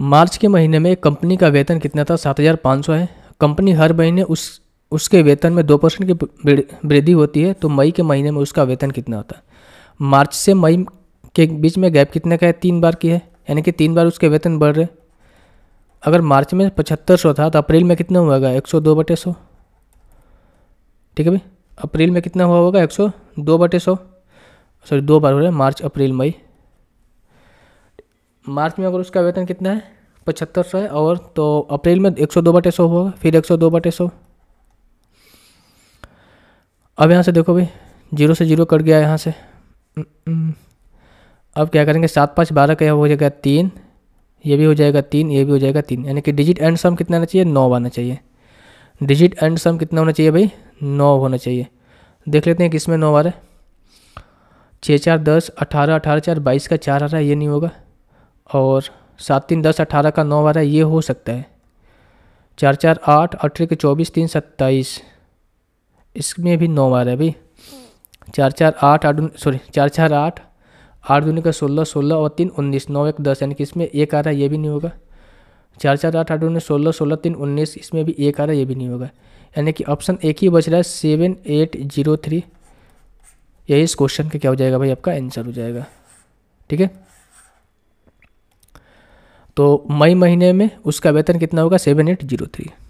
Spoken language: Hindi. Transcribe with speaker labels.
Speaker 1: मार्च के महीने में कंपनी का वेतन कितना था सात हज़ार पाँच सौ है कंपनी हर महीने उस उसके वेतन में दो परसेंट की वृद्धि होती है तो मई के महीने में उसका वेतन कितना होता है मार्च से मई के बीच में गैप कितने का है तीन बार की है यानी कि तीन बार उसके वेतन बढ़ रहे अगर मार्च में पचहत्तर सौ था तो अप्रैल में कितना हुआ होगा एक सौ दो बटे सौ ठीक है भाई अप्रैल में कितना हुआ होगा एक सौ दो बटे सौ सॉरी दो बार हो रहा है मार्च अप्रैल मई मार्च में अगर उसका वेतन कितना है पचहत्तर सौ है और तो अप्रैल में एक सौ दो बटे सौ होगा फिर एक सौ दो बटे सौ अब यहाँ से देखो भाई जीरो से जीरो कट गया यहाँ से हम्म, अब क्या करेंगे सात पाँच बारह का हो जाएगा तीन ये भी हो जाएगा तीन ये भी हो जाएगा तीन यानी कि डिजिट एंड सम कितना आना चाहिए नौ आना चाहिए डिजिट एंड सम कितना होना चाहिए भाई नौ होना चाहिए देख लेते हैं किस में नौ आ रहा है छः चार दस अठारह अठारह चार बाईस का चार आ रहा है ये नहीं होगा और सात तीन दस अठारह का नौ बारह ये हो सकता है चार चार आठ अठारह के चौबीस तीन सत्ताईस इसमें भी नौ बारह भाई चार चार आठ आठ सॉरी चार चार आठ आठ दूनी का सोलह सोलह और तीन उन्नीस नौ एक दस यानी कि इसमें एक आ रहा है ये भी नहीं होगा चार चार आठ आठ दूनी सोलह सोलह तीन उन्नीस इसमें भी एक आ रहा है ये भी नहीं होगा यानी कि ऑप्शन एक ही बच रहा है सेवन एट जीरो थ्री यही इस क्वेश्चन का क्या हो जाएगा भाई आपका आंसर हो जाएगा ठीक है तो मई महीने में उसका वेतन कितना होगा सेवन एट जीरो थ्री